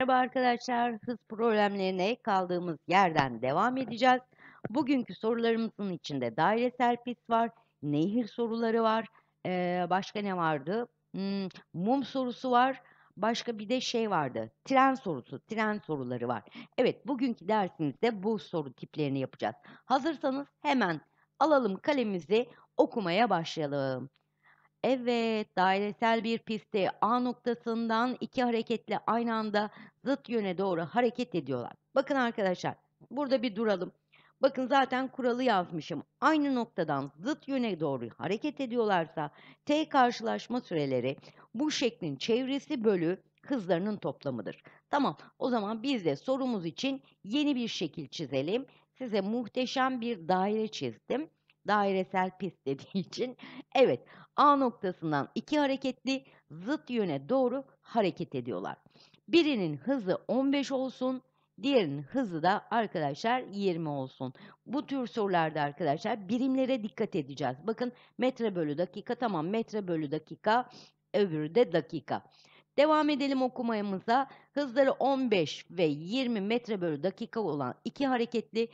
Merhaba arkadaşlar, hız problemlerine kaldığımız yerden devam edeceğiz. Bugünkü sorularımızın içinde dairesel pist var, nehir soruları var, ee, başka ne vardı? Hmm, mum sorusu var, başka bir de şey vardı, tren sorusu, tren soruları var. Evet, bugünkü dersimizde bu soru tiplerini yapacağız. Hazırsanız hemen alalım kalemizi okumaya başlayalım. Evet, dairesel bir pistte A noktasından iki hareketle aynı anda zıt yöne doğru hareket ediyorlar. Bakın arkadaşlar, burada bir duralım. Bakın zaten kuralı yazmışım. Aynı noktadan zıt yöne doğru hareket ediyorlarsa T karşılaşma süreleri bu şeklin çevresi bölü hızlarının toplamıdır. Tamam o zaman biz de sorumuz için yeni bir şekil çizelim. Size muhteşem bir daire çizdim. Dairesel pist dediği için. Evet A noktasından iki hareketli zıt yöne doğru hareket ediyorlar. Birinin hızı 15 olsun, diğerinin hızı da arkadaşlar 20 olsun. Bu tür sorularda arkadaşlar birimlere dikkat edeceğiz. Bakın metre bölü dakika tamam metre bölü dakika öbürü de dakika. Devam edelim okumamıza. Hızları 15 ve 20 metre bölü dakika olan iki hareketli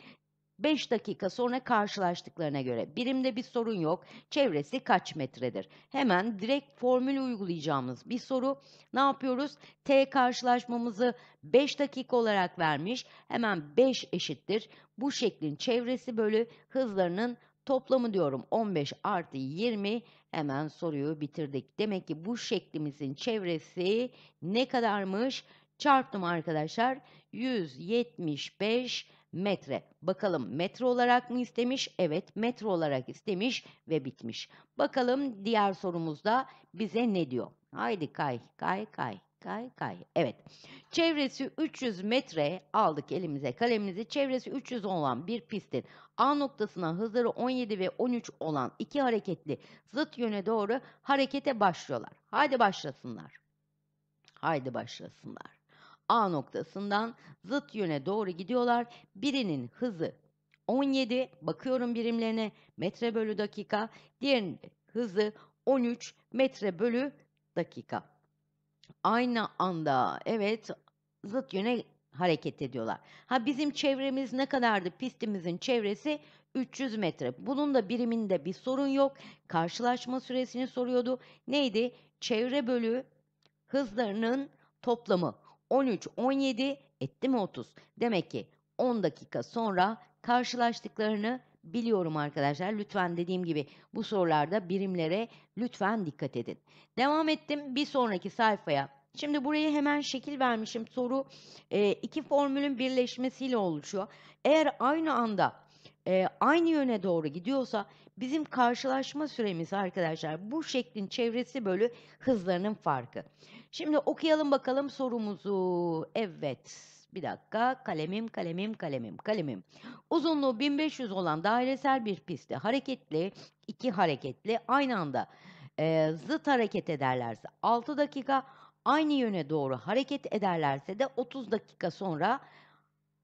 5 dakika sonra karşılaştıklarına göre birimde bir sorun yok. Çevresi kaç metredir? Hemen direkt formül uygulayacağımız bir soru. Ne yapıyoruz? T karşılaşmamızı 5 dakika olarak vermiş. Hemen 5 eşittir. Bu şeklin çevresi bölü hızlarının toplamı diyorum 15 artı 20 hemen soruyu bitirdik. Demek ki bu şeklimizin çevresi ne kadarmış? Çarptım arkadaşlar 175 metre. Bakalım metre olarak mı istemiş? Evet metre olarak istemiş ve bitmiş. Bakalım diğer sorumuzda bize ne diyor? Haydi kay kay kay kay kay. Evet. Çevresi 300 metre aldık elimize kalemimizi. Çevresi 300 olan bir pistin A noktasına hızları 17 ve 13 olan iki hareketli zıt yöne doğru harekete başlıyorlar. Haydi başlasınlar. Haydi başlasınlar. A noktasından zıt yöne doğru gidiyorlar. Birinin hızı 17 bakıyorum birimlerine metre bölü dakika. Diğerinin hızı 13 metre bölü dakika. Aynı anda evet zıt yöne hareket ediyorlar. Ha bizim çevremiz ne kadardı? Pistimizin çevresi 300 metre. Bunun da biriminde bir sorun yok. Karşılaşma süresini soruyordu. Neydi? Çevre bölü hızlarının toplamı. 13, 17 etti mi 30? Demek ki 10 dakika sonra karşılaştıklarını biliyorum arkadaşlar. Lütfen dediğim gibi bu sorularda birimlere lütfen dikkat edin. Devam ettim bir sonraki sayfaya. Şimdi burayı hemen şekil vermişim. Soru e, iki formülün birleşmesiyle oluşuyor. Eğer aynı anda e, aynı yöne doğru gidiyorsa bizim karşılaşma süremiz arkadaşlar bu şeklin çevresi bölü hızlarının farkı. Şimdi okuyalım bakalım sorumuzu. Evet. Bir dakika. Kalemim, kalemim, kalemim, kalemim. Uzunluğu 1500 olan dairesel bir pistte hareketli, iki hareketli aynı anda e, zıt hareket ederlerse 6 dakika, aynı yöne doğru hareket ederlerse de 30 dakika sonra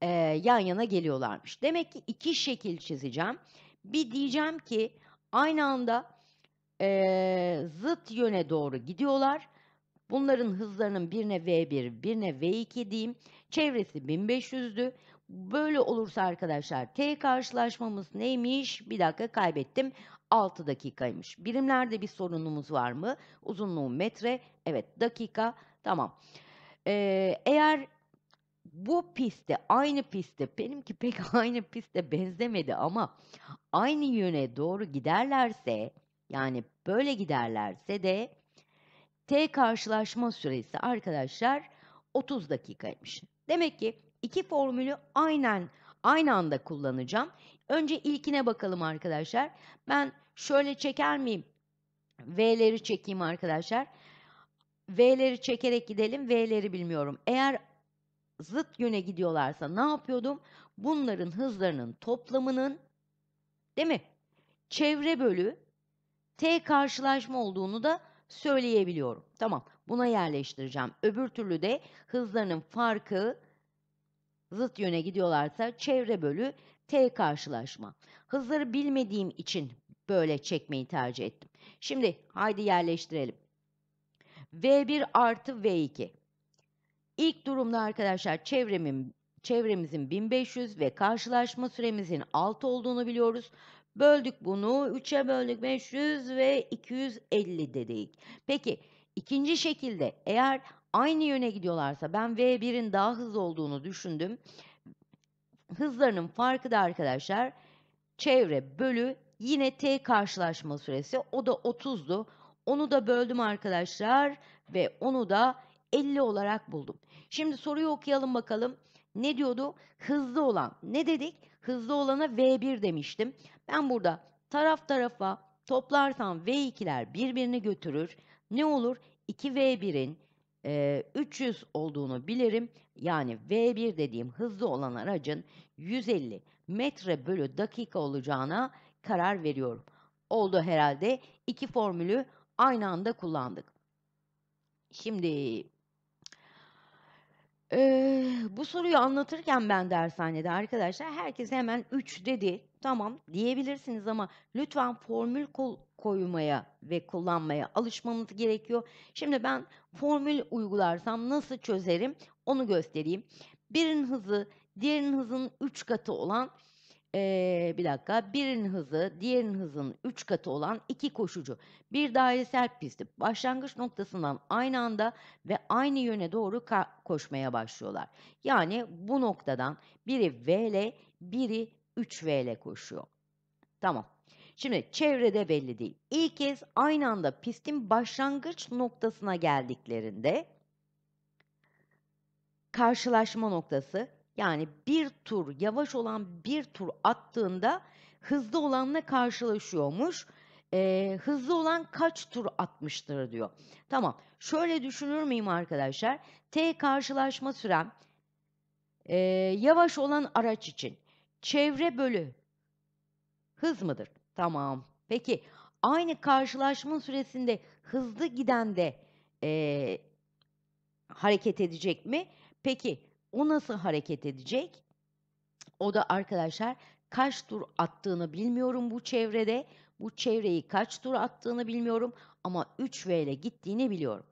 e, yan yana geliyorlarmış. Demek ki iki şekil çizeceğim. Bir diyeceğim ki aynı anda e, zıt yöne doğru gidiyorlar. Bunların hızlarının birine V1, birine V2 diyeyim. Çevresi 1500'dü. Böyle olursa arkadaşlar T karşılaşmamız neymiş? Bir dakika kaybettim. 6 dakikaymış. Birimlerde bir sorunumuz var mı? Uzunluğu metre. Evet dakika. Tamam. Ee, eğer bu pistte, aynı pistte, benimki pek aynı pistte benzemedi ama aynı yöne doğru giderlerse yani böyle giderlerse de T karşılaşma süresi arkadaşlar 30 dakikaymış. Demek ki iki formülü aynen aynı anda kullanacağım. Önce ilkine bakalım arkadaşlar. Ben şöyle çeker miyim? V'leri çekeyim arkadaşlar. V'leri çekerek gidelim. V'leri bilmiyorum. Eğer zıt yöne gidiyorlarsa ne yapıyordum? Bunların hızlarının toplamının değil mi? Çevre bölü T karşılaşma olduğunu da söyleyebiliyorum. Tamam buna yerleştireceğim. Öbür türlü de hızlarının farkı zıt yöne gidiyorlarsa çevre bölü T karşılaşma. Hızları bilmediğim için böyle çekmeyi tercih ettim. Şimdi haydi yerleştirelim. V1 artı V2. İlk durumda arkadaşlar çevremin çevremizin 1500 ve karşılaşma süremizin 6 olduğunu biliyoruz. Böldük bunu 3'e böldük 500 ve 250 dedik. Peki ikinci şekilde eğer aynı yöne gidiyorlarsa ben V1'in daha hızlı olduğunu düşündüm. Hızlarının farkı da arkadaşlar çevre bölü yine T karşılaşma süresi o da 30'du. Onu da böldüm arkadaşlar ve onu da 50 olarak buldum. Şimdi soruyu okuyalım bakalım. Ne diyordu? Hızlı olan. Ne dedik? Hızlı olana V1 demiştim. Ben burada taraf tarafa toplarsam V2'ler birbirini götürür. Ne olur? 2V1'in e, 300 olduğunu bilirim. Yani V1 dediğim hızlı olan aracın 150 metre bölü dakika olacağına karar veriyorum. Oldu herhalde. İki formülü aynı anda kullandık. Şimdi Eee, bu soruyu anlatırken ben dershanede arkadaşlar herkes hemen 3 dedi. Tamam diyebilirsiniz ama lütfen formül koymaya ve kullanmaya alışmamız gerekiyor. Şimdi ben formül uygularsam nasıl çözerim onu göstereyim. Birinin hızı diğerinin hızının 3 katı olan ee, bir dakika birinin hızı diğerinin hızının 3 katı olan iki koşucu bir dairesel pisti başlangıç noktasından aynı anda ve aynı yöne doğru koşmaya başlıyorlar. Yani bu noktadan biri V ile biri 3V ile koşuyor. Tamam. Şimdi çevrede belli değil. İlk kez aynı anda pistin başlangıç noktasına geldiklerinde karşılaşma noktası yani bir tur yavaş olan bir tur attığında hızlı olanla karşılaşıyormuş. E, hızlı olan kaç tur atmıştır diyor. Tamam şöyle düşünür müyüm arkadaşlar? T karşılaşma sürem e, yavaş olan araç için çevre bölü hız mıdır? Tamam peki aynı karşılaşma süresinde hızlı giden de e, hareket edecek mi? Peki o nasıl hareket edecek? O da arkadaşlar kaç tur attığını bilmiyorum bu çevrede. Bu çevreyi kaç tur attığını bilmiyorum ama 3V ile gittiğini biliyorum.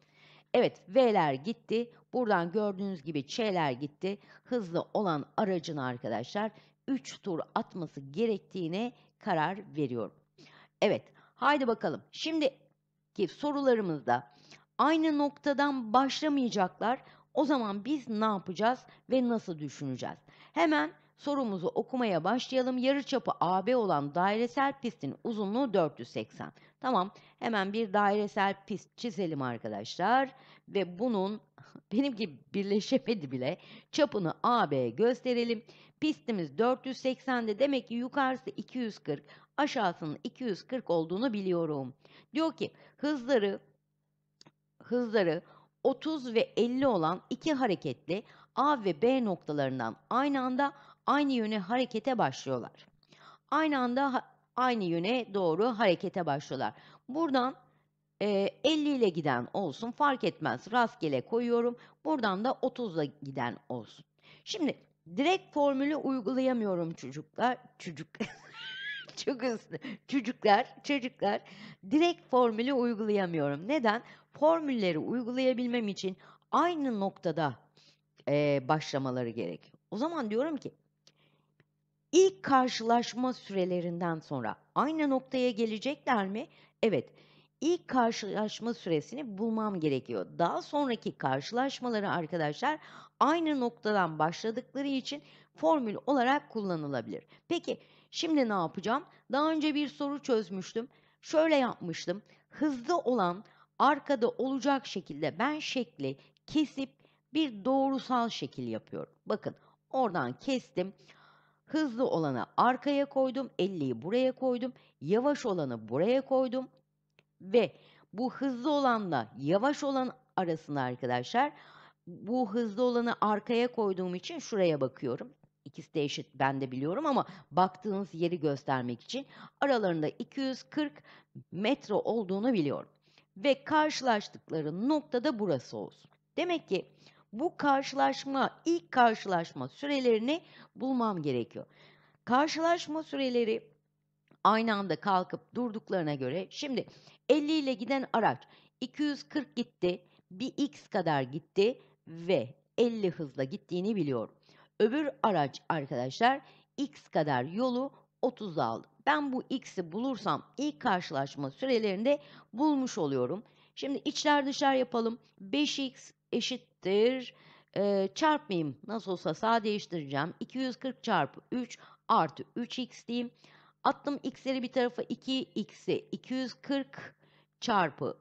Evet V'ler gitti. Buradan gördüğünüz gibi Ç'ler gitti. Hızlı olan aracın arkadaşlar 3 tur atması gerektiğine karar veriyorum. Evet haydi bakalım. Şimdi ki sorularımızda aynı noktadan başlamayacaklar. O zaman biz ne yapacağız ve nasıl düşüneceğiz? Hemen sorumuzu okumaya başlayalım. Yarıçapı AB olan dairesel pistin uzunluğu 480. Tamam. Hemen bir dairesel pist çizelim arkadaşlar ve bunun benim gibi birleşemedi bile çapını AB gösterelim. Pistimiz 480'de demek ki yukarısı 240, aşağısının 240 olduğunu biliyorum. Diyor ki hızları hızları 30 ve 50 olan iki hareketli A ve B noktalarından aynı anda aynı yöne harekete başlıyorlar. Aynı anda aynı yöne doğru harekete başlıyorlar. Buradan e, 50 ile giden olsun fark etmez rastgele koyuyorum. Buradan da 30 ile giden olsun. Şimdi direkt formülü uygulayamıyorum çocuklar. Çocuk çok hızlı. Çocuklar, çocuklar direkt formülü uygulayamıyorum. Neden? Formülleri uygulayabilmem için aynı noktada e, başlamaları gerek. O zaman diyorum ki ilk karşılaşma sürelerinden sonra aynı noktaya gelecekler mi? Evet. İlk karşılaşma süresini bulmam gerekiyor. Daha sonraki karşılaşmaları arkadaşlar aynı noktadan başladıkları için formül olarak kullanılabilir. Peki Şimdi ne yapacağım? Daha önce bir soru çözmüştüm. Şöyle yapmıştım. Hızlı olan arkada olacak şekilde ben şekli kesip bir doğrusal şekil yapıyorum. Bakın oradan kestim. Hızlı olanı arkaya koydum. 50'yi buraya koydum. Yavaş olanı buraya koydum. Ve bu hızlı olanla yavaş olan arasında arkadaşlar bu hızlı olanı arkaya koyduğum için şuraya bakıyorum. İkisi de eşit ben de biliyorum ama baktığınız yeri göstermek için aralarında 240 metre olduğunu biliyorum. Ve karşılaştıkları nokta da burası olsun. Demek ki bu karşılaşma, ilk karşılaşma sürelerini bulmam gerekiyor. Karşılaşma süreleri aynı anda kalkıp durduklarına göre şimdi 50 ile giden araç 240 gitti, bir x kadar gitti ve 50 hızla gittiğini biliyorum. Öbür araç arkadaşlar x kadar yolu 30 aldı. Ben bu x'i bulursam ilk karşılaşma sürelerinde bulmuş oluyorum. Şimdi içler dışlar yapalım. 5x eşittir. Ee, çarpmayayım. Nasıl olsa sağ değiştireceğim. 240 çarpı 3 artı 3x diyeyim. Attım x'leri bir tarafa 2x'i 240 çarpı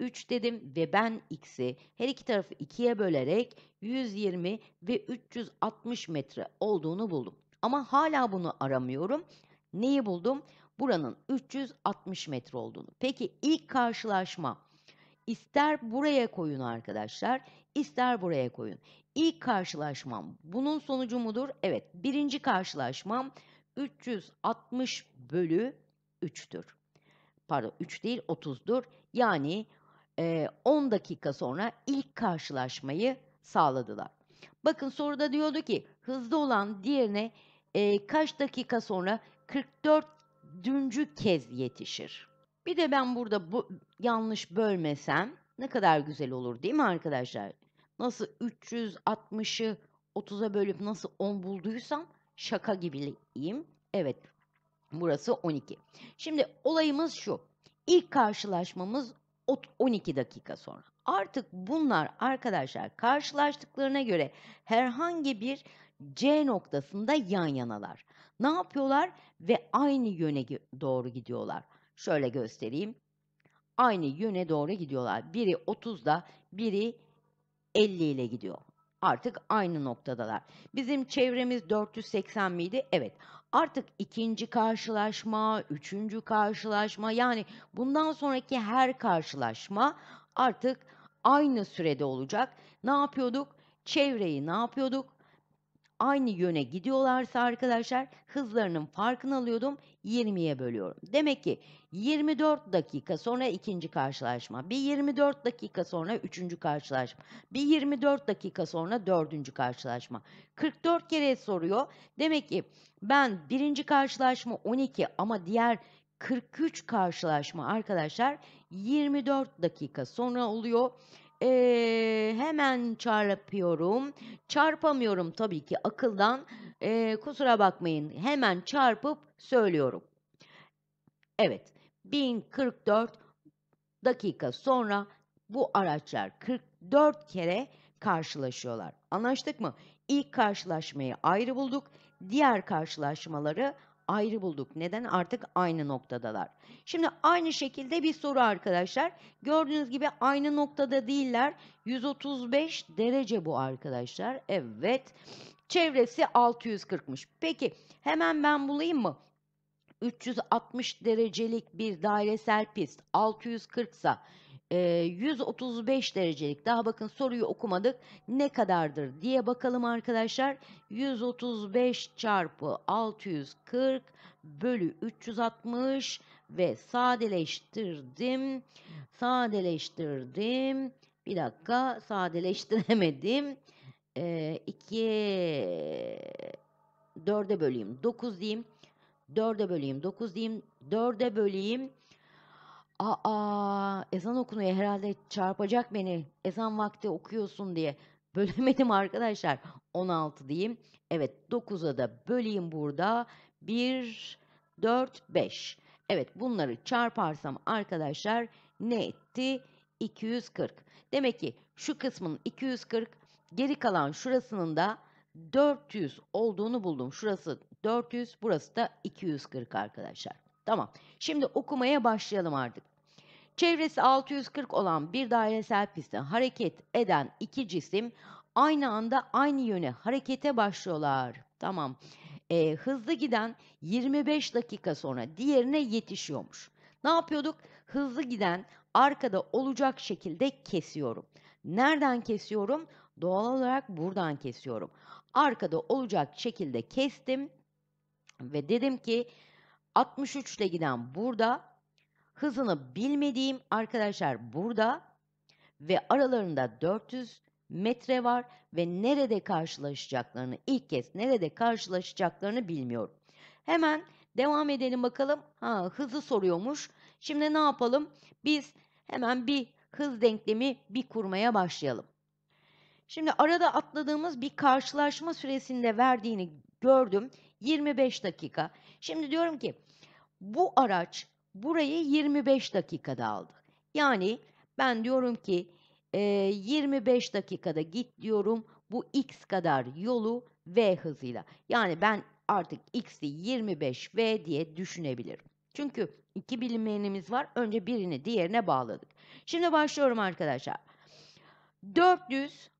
3 dedim ve ben x'i her iki tarafı 2'ye bölerek 120 ve 360 metre olduğunu buldum. Ama hala bunu aramıyorum. Neyi buldum? Buranın 360 metre olduğunu. Peki ilk karşılaşma ister buraya koyun arkadaşlar, ister buraya koyun. İlk karşılaşmam bunun sonucu mudur? Evet, birinci karşılaşmam 360 bölü 3'tür. Pardon 3 değil 30'dur. Yani 10 dakika sonra ilk karşılaşmayı sağladılar. Bakın soruda diyordu ki hızlı olan diğerine e, kaç dakika sonra 44. kez yetişir. Bir de ben burada bu yanlış bölmesem ne kadar güzel olur değil mi arkadaşlar? Nasıl 360'ı 30'a bölüp nasıl 10 bulduysam şaka gibiyim. Evet burası 12. Şimdi olayımız şu. İlk karşılaşmamız 12 dakika sonra. Artık bunlar arkadaşlar karşılaştıklarına göre herhangi bir C noktasında yan yanalar. Ne yapıyorlar ve aynı yöne doğru gidiyorlar. Şöyle göstereyim. Aynı yöne doğru gidiyorlar. Biri 30'da, biri 50 ile gidiyor. Artık aynı noktadalar. Bizim çevremiz 480 miydi? Evet. Artık ikinci karşılaşma, üçüncü karşılaşma yani bundan sonraki her karşılaşma artık aynı sürede olacak. Ne yapıyorduk? Çevreyi ne yapıyorduk? aynı yöne gidiyorlarsa arkadaşlar hızlarının farkını alıyordum 20'ye bölüyorum. Demek ki 24 dakika sonra ikinci karşılaşma, bir 24 dakika sonra üçüncü karşılaşma, bir 24 dakika sonra dördüncü karşılaşma. 44 kere soruyor. Demek ki ben birinci karşılaşma 12 ama diğer 43 karşılaşma arkadaşlar 24 dakika sonra oluyor. Ee, hemen çarpıyorum. Çarpamıyorum tabii ki akıldan. Ee, kusura bakmayın. Hemen çarpıp söylüyorum. Evet. 1044 dakika sonra bu araçlar 44 kere karşılaşıyorlar. Anlaştık mı? İlk karşılaşmayı ayrı bulduk. Diğer karşılaşmaları ayrı bulduk. Neden? Artık aynı noktadalar. Şimdi aynı şekilde bir soru arkadaşlar. Gördüğünüz gibi aynı noktada değiller. 135 derece bu arkadaşlar. Evet. Çevresi 640'mış. Peki hemen ben bulayım mı? 360 derecelik bir dairesel pist 640 sa e, 135 derecelik daha bakın soruyu okumadık ne kadardır diye bakalım arkadaşlar 135 çarpı 640 bölü 360 ve sadeleştirdim sadeleştirdim bir dakika sadeleştiremedim e, 2 4'e böleyim 9 diyeyim 4'e böleyim 9 diyeyim 4'e böleyim Aa ezan okunuyor herhalde çarpacak beni. Ezan vakti okuyorsun diye. Bölemedim arkadaşlar. 16 diyeyim. Evet 9'a da böleyim burada. 1, 4, 5. Evet bunları çarparsam arkadaşlar ne etti? 240. Demek ki şu kısmın 240 geri kalan şurasının da 400 olduğunu buldum. Şurası 400 burası da 240 arkadaşlar. Tamam şimdi okumaya başlayalım artık. Çevresi 640 olan bir dairesel pistte hareket eden iki cisim aynı anda aynı yöne harekete başlıyorlar. Tamam. E, hızlı giden 25 dakika sonra diğerine yetişiyormuş. Ne yapıyorduk? Hızlı giden arkada olacak şekilde kesiyorum. Nereden kesiyorum? Doğal olarak buradan kesiyorum. Arkada olacak şekilde kestim ve dedim ki 63 ile giden burada hızını bilmediğim arkadaşlar burada ve aralarında 400 metre var ve nerede karşılaşacaklarını ilk kez nerede karşılaşacaklarını bilmiyorum. Hemen devam edelim bakalım. Ha hızı soruyormuş. Şimdi ne yapalım? Biz hemen bir hız denklemi bir kurmaya başlayalım. Şimdi arada atladığımız bir karşılaşma süresinde verdiğini gördüm. 25 dakika. Şimdi diyorum ki bu araç burayı 25 dakikada aldık. Yani ben diyorum ki e, 25 dakikada git diyorum bu x kadar yolu v hızıyla. Yani ben artık x'i 25v diye düşünebilirim. Çünkü iki bilinmeyenimiz var. Önce birini diğerine bağladık. Şimdi başlıyorum arkadaşlar. 400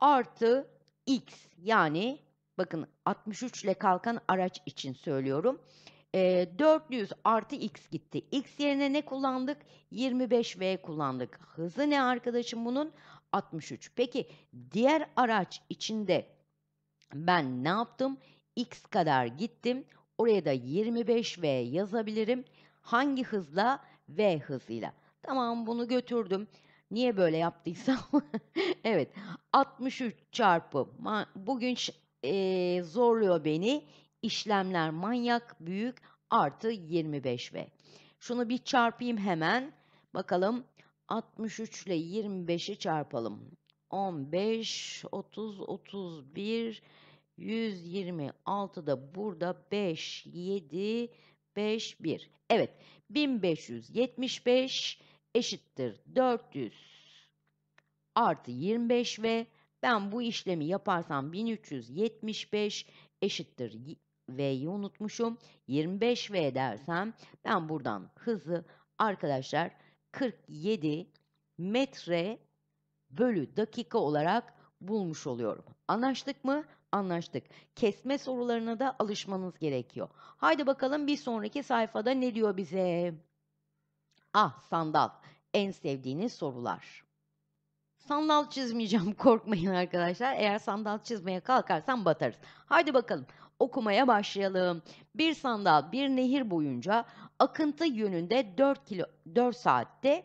artı x yani bakın 63 ile kalkan araç için söylüyorum e, 400 artı x gitti. X yerine ne kullandık? 25V kullandık. Hızı ne arkadaşım bunun? 63. Peki diğer araç içinde ben ne yaptım? X kadar gittim. Oraya da 25V yazabilirim. Hangi hızla? V hızıyla. Tamam bunu götürdüm. Niye böyle yaptıysam? evet 63 çarpı bugün e, zorluyor beni işlemler manyak büyük artı 25V. Şunu bir çarpayım hemen. Bakalım 63 ile 25'i çarpalım. 15, 30, 31, 126 da burada 5, 7, 5, 1. Evet 1575 eşittir 400 artı 25 ve ben bu işlemi yaparsam 1375 eşittir V'yi unutmuşum. 25V dersem ben buradan hızı arkadaşlar 47 metre bölü dakika olarak bulmuş oluyorum. Anlaştık mı? Anlaştık. Kesme sorularına da alışmanız gerekiyor. Haydi bakalım bir sonraki sayfada ne diyor bize? Ah sandal. En sevdiğiniz sorular. Sandal çizmeyeceğim korkmayın arkadaşlar. Eğer sandal çizmeye kalkarsam batarız. Haydi bakalım okumaya başlayalım. Bir sandal bir nehir boyunca akıntı yönünde 4 kilo 4 saatte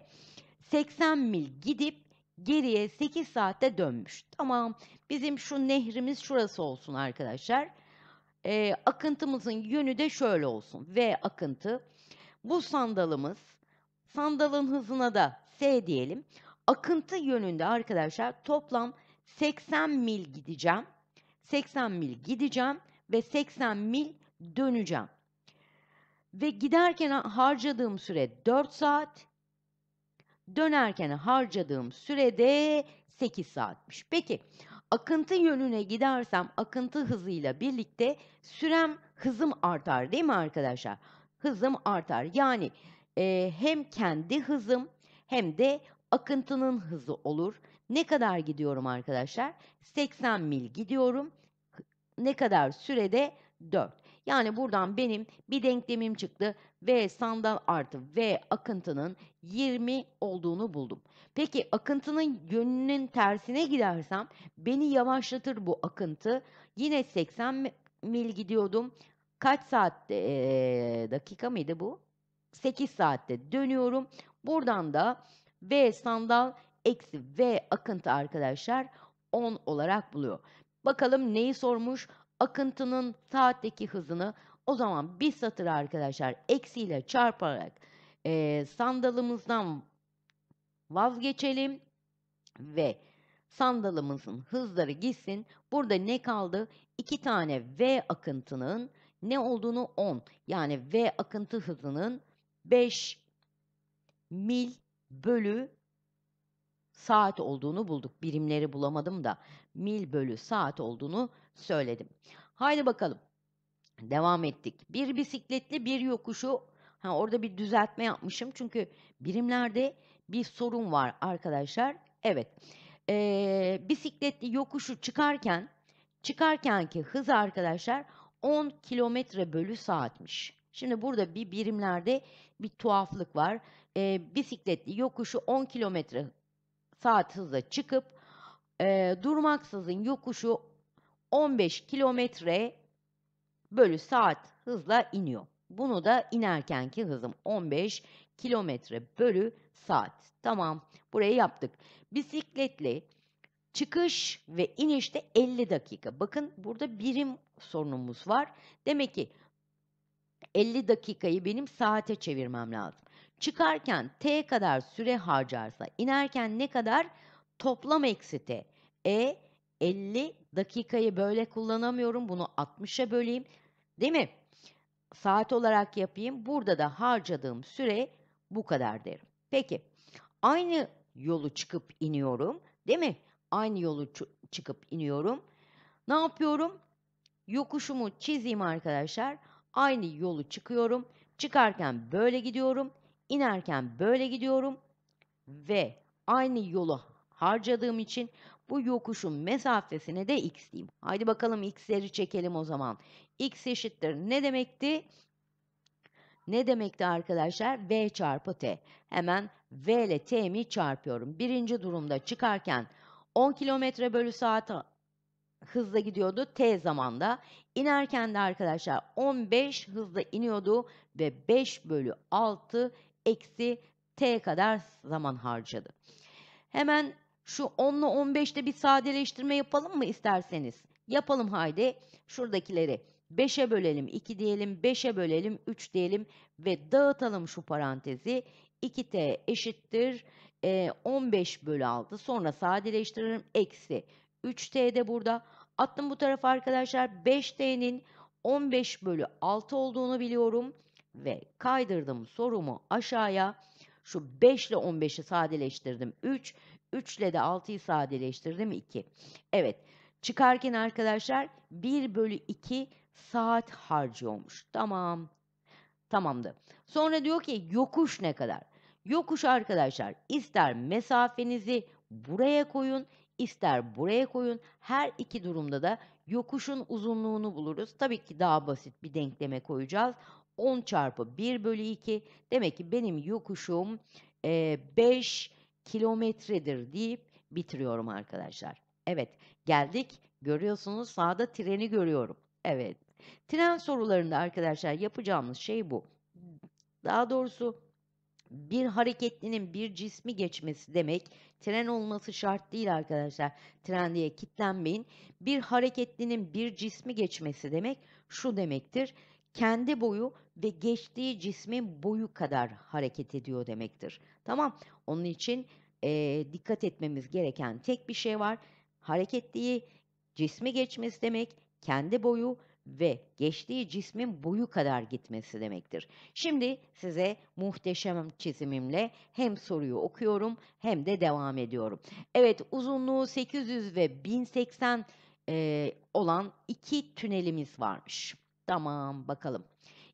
80 mil gidip geriye 8 saatte dönmüş. Tamam bizim şu nehrimiz şurası olsun arkadaşlar. Ee, akıntımızın yönü de şöyle olsun. V akıntı. Bu sandalımız sandalın hızına da S diyelim. Akıntı yönünde arkadaşlar toplam 80 mil gideceğim. 80 mil gideceğim ve 80 mil döneceğim. Ve giderken harcadığım süre 4 saat, dönerken harcadığım sürede 8 saatmiş. Peki akıntı yönüne gidersem akıntı hızıyla birlikte sürem hızım artar değil mi arkadaşlar? Hızım artar. Yani e, hem kendi hızım hem de akıntının hızı olur. Ne kadar gidiyorum arkadaşlar? 80 mil gidiyorum ne kadar sürede? 4. Yani buradan benim bir denklemim çıktı. V sandal artı V akıntının 20 olduğunu buldum. Peki akıntının yönünün tersine gidersem beni yavaşlatır bu akıntı. Yine 80 mil gidiyordum. Kaç saatte ee, dakika mıydı bu? 8 saatte dönüyorum. Buradan da V sandal eksi V akıntı arkadaşlar 10 olarak buluyor. Bakalım neyi sormuş? Akıntının saatteki hızını. O zaman bir satır arkadaşlar eksiyle çarparak e, sandalımızdan vazgeçelim ve sandalımızın hızları gitsin. Burada ne kaldı? İki tane V akıntının ne olduğunu 10. Yani V akıntı hızının 5 mil bölü saat olduğunu bulduk. Birimleri bulamadım da mil bölü saat olduğunu söyledim. Haydi bakalım. Devam ettik. Bir bisikletli bir yokuşu ha, orada bir düzeltme yapmışım. Çünkü birimlerde bir sorun var arkadaşlar. Evet. Ee, bisikletli yokuşu çıkarken çıkarkenki hız arkadaşlar 10 kilometre bölü saatmiş. Şimdi burada bir birimlerde bir tuhaflık var. Ee, bisikletli yokuşu 10 kilometre saat hızla çıkıp e, durmaksızın yokuşu 15 kilometre bölü saat hızla iniyor. Bunu da inerkenki hızım 15 kilometre bölü saat. Tamam burayı yaptık. Bisikletle çıkış ve inişte 50 dakika. Bakın burada birim sorunumuz var. Demek ki 50 dakikayı benim saate çevirmem lazım. Çıkarken T kadar süre harcarsa inerken ne kadar? Toplam eksiti. E 50 dakikayı böyle kullanamıyorum. Bunu 60'a böleyim. Değil mi? Saat olarak yapayım. Burada da harcadığım süre bu kadar derim. Peki. Aynı yolu çıkıp iniyorum. Değil mi? Aynı yolu çıkıp iniyorum. Ne yapıyorum? Yokuşumu çizeyim arkadaşlar. Aynı yolu çıkıyorum. Çıkarken böyle gidiyorum. inerken böyle gidiyorum. Ve aynı yolu harcadığım için bu yokuşun mesafesine de x diyeyim. Haydi bakalım x'leri çekelim o zaman. x eşittir ne demekti? Ne demekti arkadaşlar? v çarpı t. Hemen v ile t'mi çarpıyorum. Birinci durumda çıkarken 10 km bölü saat hızla gidiyordu t zamanda. İnerken de arkadaşlar 15 hızla iniyordu ve 5 bölü 6 eksi t kadar zaman harcadı. Hemen şu 10'la 15'te bir sadeleştirme yapalım mı isterseniz? Yapalım haydi. Şuradakileri 5'e bölelim 2 diyelim, 5'e bölelim 3 diyelim ve dağıtalım şu parantezi. 2t eşittir e, 15 bölü 6 sonra sadeleştiririm eksi 3t de burada attım bu tarafa arkadaşlar 5t'nin 15 bölü 6 olduğunu biliyorum ve kaydırdım sorumu aşağıya şu 5 ile 15'i sadeleştirdim 3 3 ile de 6'yı sadeleştirdim 2. Evet çıkarken arkadaşlar 1 bölü 2 saat harcı olmuş. Tamam. Tamamdı. Sonra diyor ki yokuş ne kadar? Yokuş arkadaşlar ister mesafenizi buraya koyun ister buraya koyun. Her iki durumda da yokuşun uzunluğunu buluruz. Tabii ki daha basit bir denkleme koyacağız. 10 çarpı 1 bölü 2 demek ki benim yokuşum e, 5 kilometredir deyip bitiriyorum arkadaşlar. Evet geldik görüyorsunuz sağda treni görüyorum. Evet tren sorularında arkadaşlar yapacağımız şey bu. Daha doğrusu bir hareketlinin bir cismi geçmesi demek tren olması şart değil arkadaşlar. Tren diye kitlenmeyin. Bir hareketlinin bir cismi geçmesi demek şu demektir kendi boyu ve geçtiği cismin boyu kadar hareket ediyor demektir. Tamam onun için e, dikkat etmemiz gereken tek bir şey var. Hareketliği cismi geçmesi demek kendi boyu ve geçtiği cismin boyu kadar gitmesi demektir. Şimdi size muhteşem çizimimle hem soruyu okuyorum hem de devam ediyorum. Evet uzunluğu 800 ve 1080 e, olan iki tünelimiz varmış. Tamam bakalım.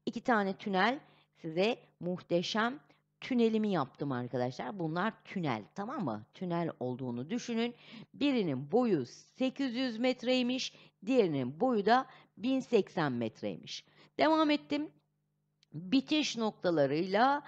İki tane tünel size muhteşem tünelimi yaptım arkadaşlar. Bunlar tünel tamam mı? Tünel olduğunu düşünün. Birinin boyu 800 metreymiş. Diğerinin boyu da 1080 metreymiş. Devam ettim. Bitiş noktalarıyla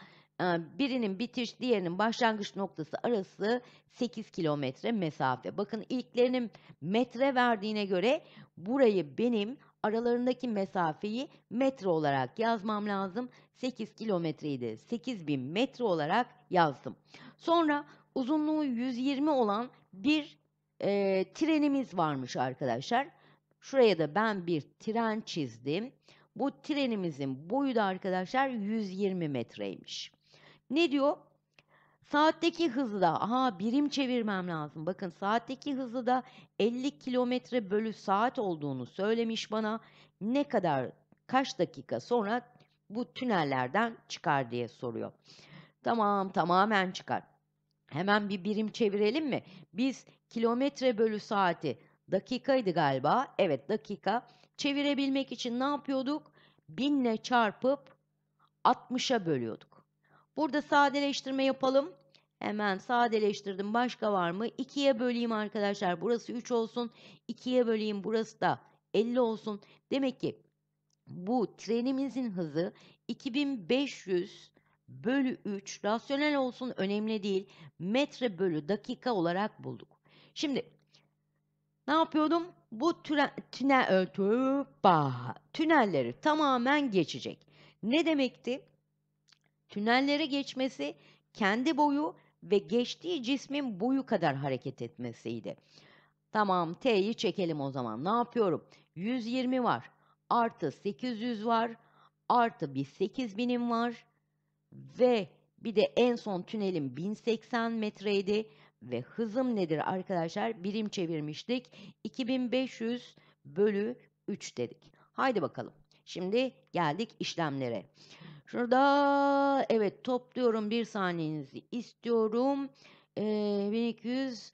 birinin bitiş diğerinin başlangıç noktası arası 8 kilometre mesafe. Bakın ilklerinin metre verdiğine göre burayı benim aralarındaki mesafeyi metre olarak yazmam lazım. 8 kilometreyi de 8000 metre olarak yazdım. Sonra uzunluğu 120 olan bir e, trenimiz varmış arkadaşlar. Şuraya da ben bir tren çizdim. Bu trenimizin boyu da arkadaşlar 120 metreymiş. Ne diyor? Saatteki hızla, aha birim çevirmem lazım. Bakın saatteki hızı da 50 kilometre bölü saat olduğunu söylemiş bana. Ne kadar, kaç dakika sonra bu tünellerden çıkar diye soruyor. Tamam, tamamen çıkar. Hemen bir birim çevirelim mi? Biz kilometre bölü saati dakikaydı galiba. Evet dakika. Çevirebilmek için ne yapıyorduk? Binle çarpıp 60'a bölüyorduk. Burada sadeleştirme yapalım. Hemen sadeleştirdim. Başka var mı? 2'ye böleyim arkadaşlar. Burası 3 olsun. 2'ye böleyim. Burası da 50 olsun. Demek ki bu trenimizin hızı 2500 bölü 3 rasyonel olsun önemli değil. Metre bölü dakika olarak bulduk. Şimdi ne yapıyordum? Bu tüne, tünel, tünelleri tamamen geçecek. Ne demekti? tünellere geçmesi kendi boyu ve geçtiği cismin boyu kadar hareket etmesiydi. Tamam T'yi çekelim o zaman. Ne yapıyorum? 120 var. Artı 800 var. Artı bir 8000'im var. Ve bir de en son tünelim 1080 metreydi. Ve hızım nedir arkadaşlar? Birim çevirmiştik. 2500 bölü 3 dedik. Haydi bakalım. Şimdi geldik işlemlere. Şurada evet topluyorum bir saniyenizi istiyorum. Ee, 1200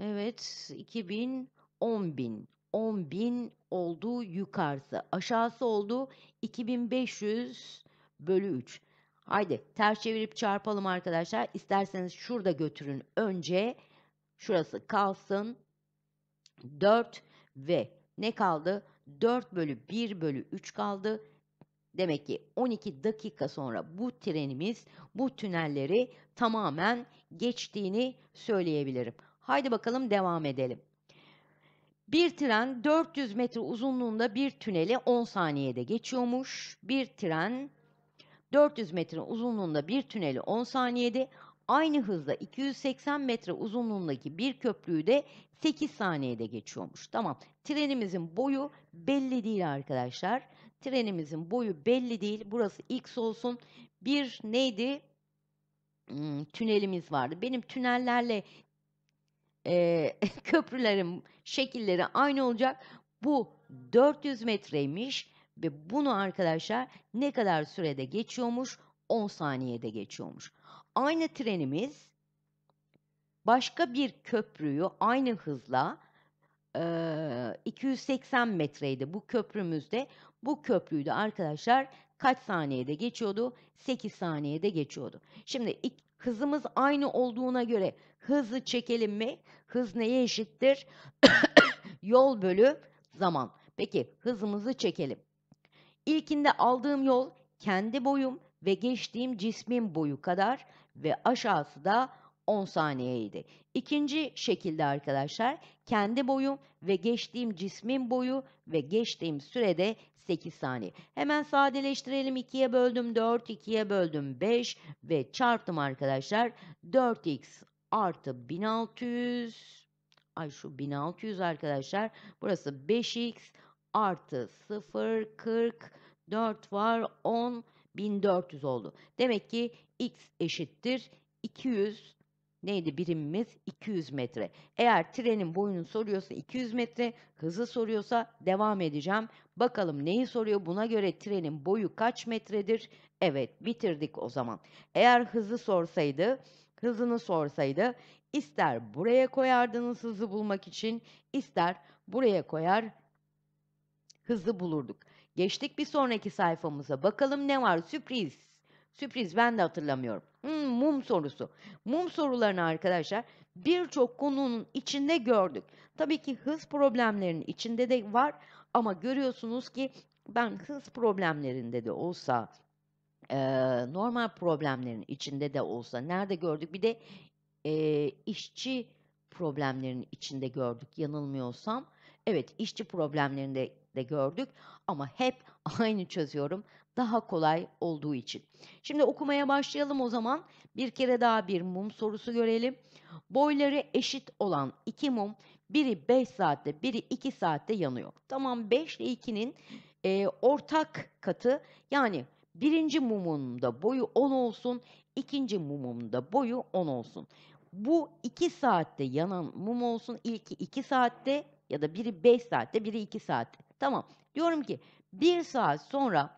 evet 2000 10.000 10.000 oldu yukarısı aşağısı oldu 2500 bölü 3. Haydi ters çevirip çarpalım arkadaşlar. İsterseniz şurada götürün önce. Şurası kalsın. 4 ve ne kaldı? 4 bölü 1 bölü 3 kaldı. Demek ki 12 dakika sonra bu trenimiz bu tünelleri tamamen geçtiğini söyleyebilirim. Haydi bakalım devam edelim. Bir tren 400 metre uzunluğunda bir tüneli 10 saniyede geçiyormuş. Bir tren 400 metre uzunluğunda bir tüneli 10 saniyede, aynı hızda 280 metre uzunluğundaki bir köprüyü de 8 saniyede geçiyormuş. Tamam. Trenimizin boyu belli değil arkadaşlar. Trenimizin boyu belli değil. Burası X olsun. Bir neydi? Hmm, tünelimiz vardı. Benim tünellerle e, köprülerin şekilleri aynı olacak. Bu 400 metreymiş ve bunu arkadaşlar ne kadar sürede geçiyormuş? 10 saniyede geçiyormuş. Aynı trenimiz başka bir köprüyü aynı hızla e, 280 metreydi bu köprümüzde bu köprüyü de arkadaşlar kaç saniyede geçiyordu? 8 saniyede geçiyordu. Şimdi hızımız aynı olduğuna göre hızı çekelim mi? Hız neye eşittir? yol bölü zaman. Peki hızımızı çekelim. İlkinde aldığım yol kendi boyum ve geçtiğim cismin boyu kadar ve aşağısı da 10 saniyeydi. İkinci şekilde arkadaşlar kendi boyum ve geçtiğim cismin boyu ve geçtiğim sürede 8 saniye. Hemen sadeleştirelim 2'ye böldüm 4, 2'ye böldüm 5 ve çarptım arkadaşlar 4x artı 1600 ay şu 1600 arkadaşlar burası 5x artı 0 40 4 var 10 1400 oldu. Demek ki x eşittir 200 neydi birimimiz 200 metre. Eğer trenin boyunu soruyorsa 200 metre, hızı soruyorsa devam edeceğim. Bakalım neyi soruyor buna göre trenin boyu kaç metredir? Evet bitirdik o zaman. Eğer hızı sorsaydı, hızını sorsaydı ister buraya koyardınız hızı bulmak için ister buraya koyar hızı bulurduk. Geçtik bir sonraki sayfamıza bakalım ne var sürpriz. Sürpriz ben de hatırlamıyorum. Hmm, mum sorusu. Mum sorularını arkadaşlar birçok konunun içinde gördük. Tabii ki hız problemlerinin içinde de var ama görüyorsunuz ki ben hız problemlerinde de olsa e, normal problemlerin içinde de olsa nerede gördük bir de e, işçi problemlerinin içinde gördük yanılmıyorsam. Evet işçi problemlerinde de gördük ama hep aynı çözüyorum daha kolay olduğu için. Şimdi okumaya başlayalım o zaman. Bir kere daha bir mum sorusu görelim. Boyları eşit olan iki mum biri 5 saatte biri 2 saatte yanıyor. Tamam 5 ile 2'nin e, ortak katı yani birinci mumumda boyu 10 olsun ikinci mumumda boyu 10 olsun. Bu 2 saatte yanan mum olsun ilki 2 saatte ya da biri 5 saatte biri 2 saatte. Tamam diyorum ki 1 saat sonra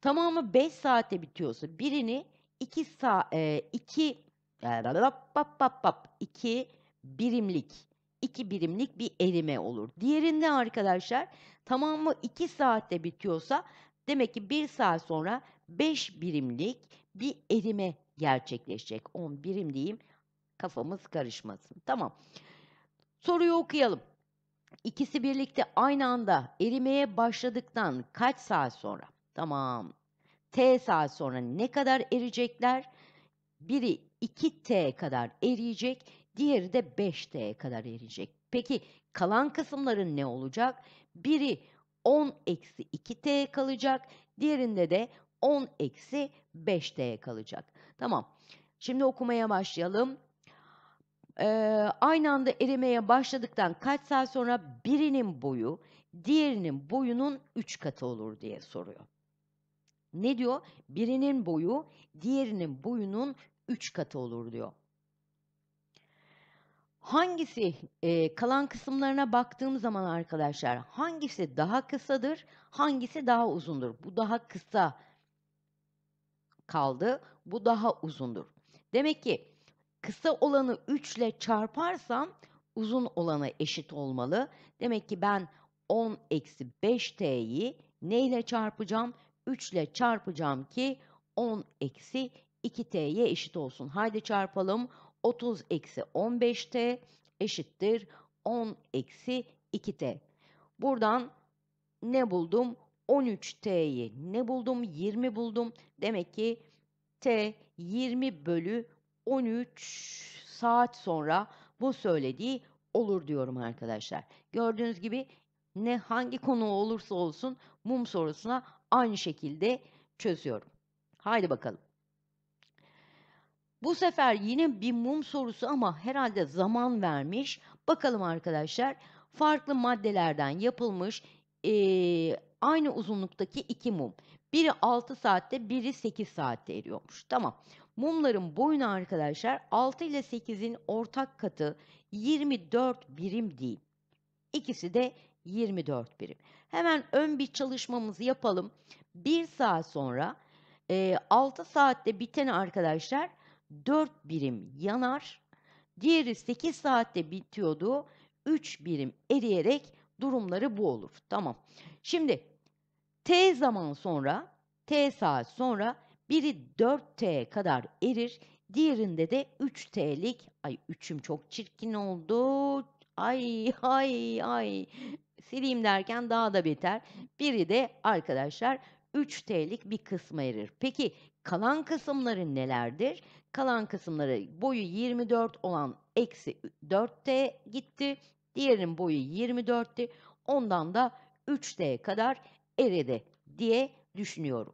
tamamı 5 saate bitiyorsa birini 2 sa 2 e, 2 e, birimlik 2 birimlik bir erime olur. Diğerinde arkadaşlar tamamı 2 saatte bitiyorsa demek ki 1 saat sonra 5 birimlik bir erime gerçekleşecek. 10 birim diyeyim kafamız karışmasın. Tamam. Soruyu okuyalım. İkisi birlikte aynı anda erimeye başladıktan kaç saat sonra? Tamam. T saat sonra ne kadar eriyecekler? Biri 2T kadar eriyecek, diğeri de 5T kadar eriyecek. Peki kalan kısımların ne olacak? Biri 10 eksi 2T kalacak, diğerinde de 10 eksi 5T kalacak. Tamam. Şimdi okumaya başlayalım. Ee, aynı anda erimeye başladıktan kaç saat sonra birinin boyu diğerinin boyunun 3 katı olur diye soruyor. Ne diyor? Birinin boyu diğerinin boyunun 3 katı olur diyor. Hangisi e, kalan kısımlarına baktığım zaman arkadaşlar hangisi daha kısadır, hangisi daha uzundur? Bu daha kısa kaldı, bu daha uzundur. Demek ki kısa olanı 3 ile çarparsam uzun olana eşit olmalı. Demek ki ben 10 eksi 5t'yi neyle çarpacağım? 3 ile çarpacağım ki 10 eksi 2t'ye eşit olsun. Haydi çarpalım. 30 eksi 15t eşittir 10 eksi 2t. Buradan ne buldum? 13t'yi ne buldum? 20 buldum. Demek ki t 20 bölü 13 saat sonra bu söylediği olur diyorum arkadaşlar. Gördüğünüz gibi ne hangi konu olursa olsun mum sorusuna aynı şekilde çözüyorum. Haydi bakalım. Bu sefer yine bir mum sorusu ama herhalde zaman vermiş. Bakalım arkadaşlar farklı maddelerden yapılmış e, aynı uzunluktaki iki mum. Biri 6 saatte biri 8 saatte eriyormuş. Tamam. Mumların boyunu arkadaşlar 6 ile 8'in ortak katı 24 birim değil. İkisi de 24 birim. Hemen ön bir çalışmamızı yapalım. Bir saat sonra e, 6 saatte biten arkadaşlar 4 birim yanar. Diğeri 8 saatte bitiyordu. 3 birim eriyerek durumları bu olur. Tamam. Şimdi t zaman sonra t saat sonra biri 4t kadar erir. Diğerinde de 3t'lik ay 3'üm çok çirkin oldu. Ay ay ay sileyim derken daha da beter. Biri de arkadaşlar 3 T'lik bir kısma erir. Peki kalan kısımları nelerdir? Kalan kısımları boyu 24 olan eksi 4T gitti. Diğerinin boyu 24'ti. Ondan da 3T kadar eridi diye düşünüyorum.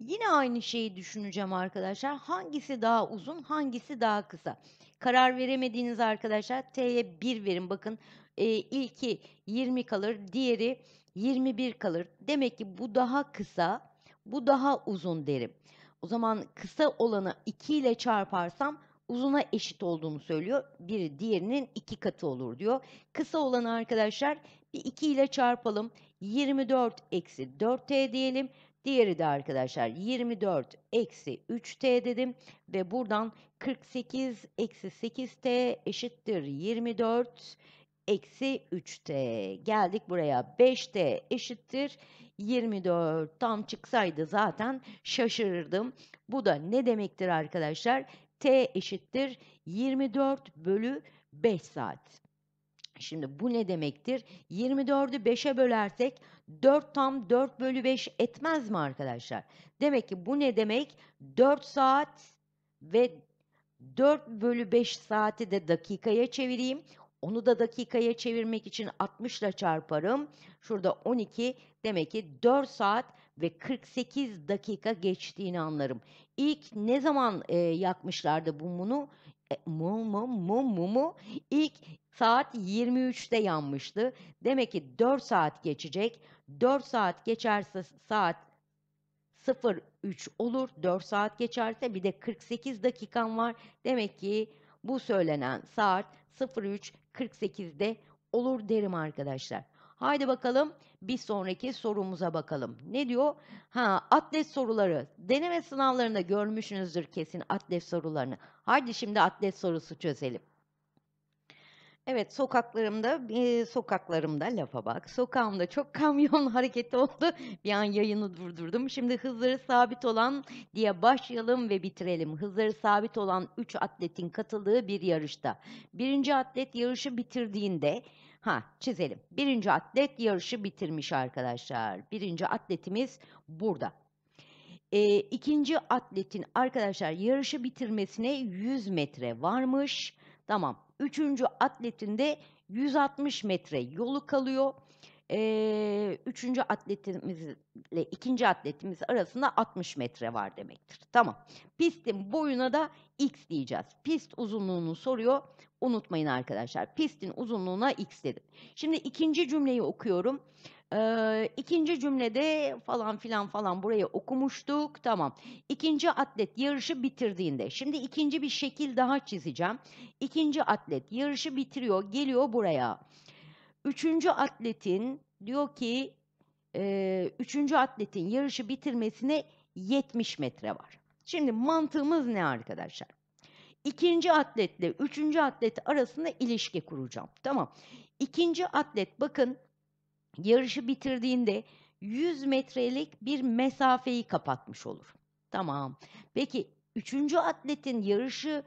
Yine aynı şeyi düşüneceğim arkadaşlar. Hangisi daha uzun, hangisi daha kısa? Karar veremediğiniz arkadaşlar T'ye 1 verin. Bakın e, ilki 20 kalır, diğeri 21 kalır. Demek ki bu daha kısa, bu daha uzun derim. O zaman kısa olanı 2 ile çarparsam uzuna eşit olduğunu söylüyor. Biri diğerinin 2 katı olur diyor. Kısa olanı arkadaşlar bir 2 ile çarpalım. 24 eksi 4t diyelim. Diğeri de arkadaşlar 24 eksi 3t dedim ve buradan 48 eksi 8t eşittir 24 eksi 3t. Geldik buraya 5t eşittir 24. Tam çıksaydı zaten şaşırırdım. Bu da ne demektir arkadaşlar? t eşittir 24 bölü 5 saat. Şimdi bu ne demektir? 24'ü 5'e bölersek 4 tam 4 bölü 5 etmez mi arkadaşlar? Demek ki bu ne demek? 4 saat ve 4 bölü 5 saati de dakikaya çevireyim. Onu da dakikaya çevirmek için 60 ile çarparım. Şurada 12 demek ki 4 saat ve 48 dakika geçtiğini anlarım. İlk ne zaman e, yakmışlardı bu mumu? E, mum mum mum mumu ilk saat 23'te yanmıştı. Demek ki 4 saat geçecek. 4 saat geçerse saat 03 olur. 4 saat geçerse bir de 48 dakikan var. Demek ki bu söylenen saat 03 48'de olur derim arkadaşlar. Haydi bakalım bir sonraki sorumuza bakalım. Ne diyor? Ha atlet soruları. Deneme sınavlarında görmüşsünüzdür kesin atlet sorularını. Haydi şimdi atlet sorusu çözelim. Evet sokaklarımda, sokaklarımda lafa bak, sokağımda çok kamyon hareketi oldu. Bir an yayını durdurdum. Şimdi hızları sabit olan diye başlayalım ve bitirelim. Hızları sabit olan 3 atletin katıldığı bir yarışta. Birinci atlet yarışı bitirdiğinde, ha çizelim. Birinci atlet yarışı bitirmiş arkadaşlar. Birinci atletimiz burada. Eee, ikinci atletin arkadaşlar yarışı bitirmesine 100 metre varmış. Tamam. Üçüncü atletinde 160 metre yolu kalıyor e, üçüncü atletimizle ikinci atletimiz arasında 60 metre var demektir. Tamam. Pistin boyuna da x diyeceğiz. Pist uzunluğunu soruyor. Unutmayın arkadaşlar. Pistin uzunluğuna x dedim. Şimdi ikinci cümleyi okuyorum. Ee, ikinci cümlede falan filan falan burayı okumuştuk. Tamam. İkinci atlet yarışı bitirdiğinde. Şimdi ikinci bir şekil daha çizeceğim. İkinci atlet yarışı bitiriyor. Geliyor buraya. Buraya Üçüncü atletin diyor ki e, üçüncü atletin yarışı bitirmesine 70 metre var. Şimdi mantığımız ne arkadaşlar? İkinci atletle üçüncü atlet arasında ilişki kuracağım. Tamam. İkinci atlet bakın yarışı bitirdiğinde 100 metrelik bir mesafeyi kapatmış olur. Tamam. Peki üçüncü atletin yarışı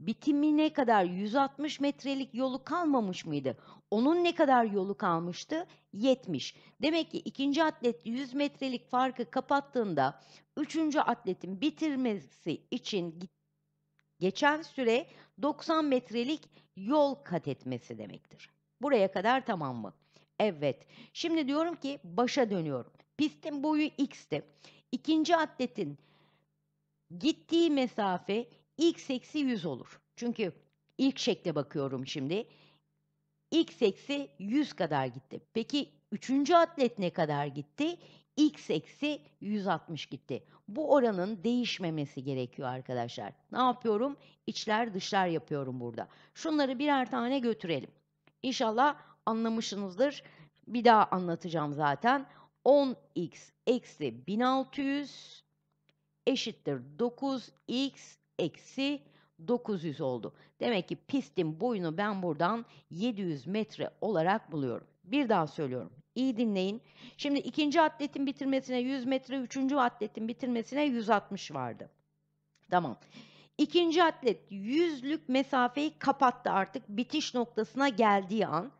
bitimine kadar 160 metrelik yolu kalmamış mıydı? Onun ne kadar yolu kalmıştı? 70. Demek ki ikinci atlet 100 metrelik farkı kapattığında üçüncü atletin bitirmesi için geçen süre 90 metrelik yol kat etmesi demektir. Buraya kadar tamam mı? Evet. Şimdi diyorum ki başa dönüyorum. Pistin boyu x'ti. İkinci atletin gittiği mesafe x eksi 100 olur. Çünkü ilk şekle bakıyorum şimdi x eksi 100 kadar gitti. Peki üçüncü atlet ne kadar gitti? x eksi 160 gitti. Bu oranın değişmemesi gerekiyor arkadaşlar. Ne yapıyorum? İçler dışlar yapıyorum burada. Şunları birer tane götürelim. İnşallah anlamışsınızdır. Bir daha anlatacağım zaten. 10x eksi 1600 eşittir 9x eksi 900 oldu. Demek ki pistin boyunu ben buradan 700 metre olarak buluyorum. Bir daha söylüyorum. İyi dinleyin. Şimdi ikinci atletin bitirmesine 100 metre, üçüncü atletin bitirmesine 160 vardı. Tamam. İkinci atlet yüzlük mesafeyi kapattı artık bitiş noktasına geldiği an.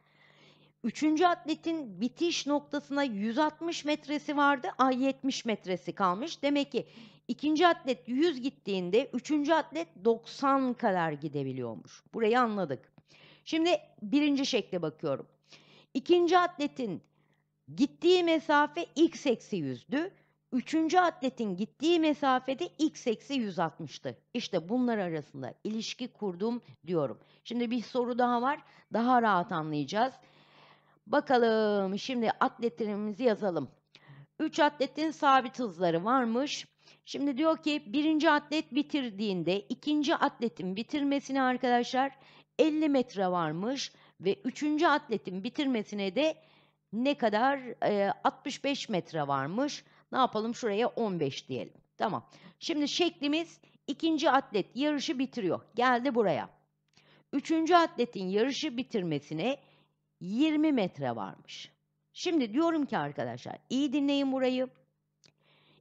Üçüncü atletin bitiş noktasına 160 metresi vardı. Ay 70 metresi kalmış. Demek ki ikinci atlet 100 gittiğinde üçüncü atlet 90 kadar gidebiliyormuş. Burayı anladık. Şimdi birinci şekle bakıyorum. İkinci atletin gittiği mesafe x eksi 100'dü. Üçüncü atletin gittiği mesafede x eksi 160'tı. İşte bunlar arasında ilişki kurdum diyorum. Şimdi bir soru daha var. Daha rahat anlayacağız. Bakalım şimdi atletlerimizi yazalım. 3 atletin sabit hızları varmış. Şimdi diyor ki birinci atlet bitirdiğinde ikinci atletin bitirmesine arkadaşlar 50 metre varmış ve üçüncü atletin bitirmesine de ne kadar e, 65 metre varmış. Ne yapalım şuraya 15 diyelim. Tamam. Şimdi şeklimiz ikinci atlet yarışı bitiriyor. Geldi buraya. Üçüncü atletin yarışı bitirmesine 20 metre varmış. Şimdi diyorum ki arkadaşlar iyi dinleyin burayı.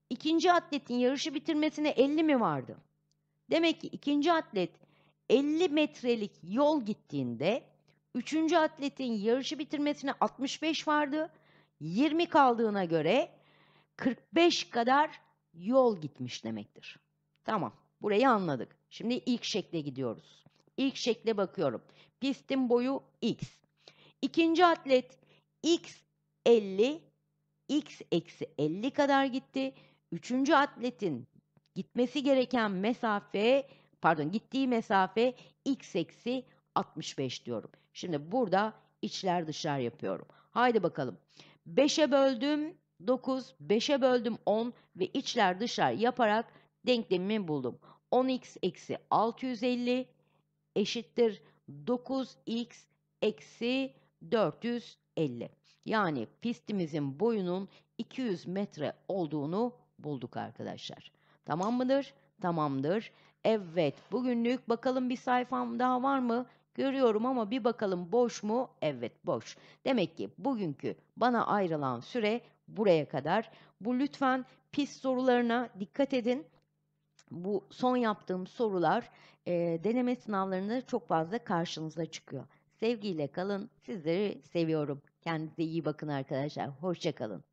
İkinci atletin yarışı bitirmesine 50 mi vardı? Demek ki ikinci atlet 50 metrelik yol gittiğinde üçüncü atletin yarışı bitirmesine 65 vardı. 20 kaldığına göre 45 kadar yol gitmiş demektir. Tamam burayı anladık. Şimdi ilk şekle gidiyoruz. İlk şekle bakıyorum. Pistin boyu x. İkinci atlet x 50 x eksi 50 kadar gitti. Üçüncü atletin gitmesi gereken mesafe pardon gittiği mesafe x eksi 65 diyorum. Şimdi burada içler dışlar yapıyorum. Haydi bakalım. 5'e böldüm 9, 5'e böldüm 10 ve içler dışlar yaparak denklemimi buldum. 10x eksi 650 eşittir 9x eksi 450. Yani pistimizin boyunun 200 metre olduğunu bulduk arkadaşlar. Tamam mıdır? Tamamdır. Evet bugünlük bakalım bir sayfam daha var mı? Görüyorum ama bir bakalım boş mu? Evet boş. Demek ki bugünkü bana ayrılan süre buraya kadar. Bu lütfen pis sorularına dikkat edin. Bu son yaptığım sorular e, deneme sınavlarında çok fazla karşınıza çıkıyor. Sevgiyle kalın. Sizleri seviyorum. Kendinize iyi bakın arkadaşlar. Hoşçakalın.